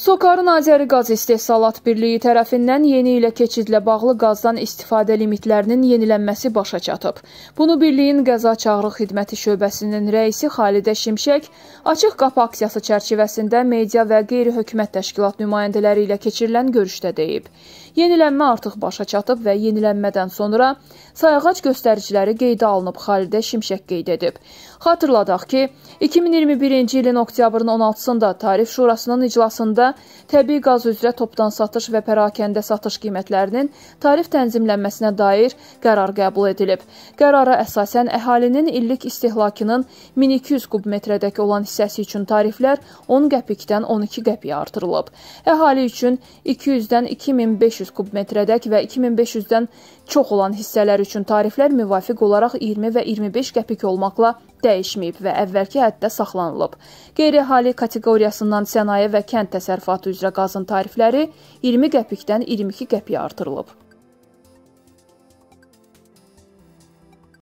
Sokarın Azəri Qaz İstehsalat Birliyi tərəfindən yeni ilə keçidlə bağlı qazdan istifadə limitlərinin yenilənməsi başa çatıb. Bunu birliyin Qəza Çağrı Xidməti Şöbəsinin rəisi Xalidə Şimşək açıq qapı aksiyası çərçivəsində media və qeyri-hökumət təşkilat nümayəndələri ilə keçirilən görüşdə deyib. Yenilənmə artıq başa çatıb və yenilənmədən sonra sayğac göstəriciləri qeydə alınıb, Xalidə Şimşək qeyd edib. Xatırladaq ki, 2021-ci ilin oktyabrın 16-sında Tarif Şurasının iclasında təbii qaz üzrə topdan satış və pərakəndə satış qiymətlərinin tarif tənzimlənməsinə dair qərar qəbul edilib. Qərara əsasən əhalinin illik istehlakının 1200 kubmetrədək olan hissəsi üçün tariflər 10 qəpikdən 12 qəpiyə artırılıb. Əhali üçün 200-dən 2500 kubmetrədək və 2500-dən çox olan hissələr üçün tariflər müvafiq olaraq 20 və 25 qəpik olmaqla dəyişməyib və əvvəlki həddə saxlanılıb. Qeyri-əhali kateqoriyasından sənaye və kənd təsərrüfatı üzrə qazın tarifləri 20 qəpikdən 22 qəpiyə artırılıb.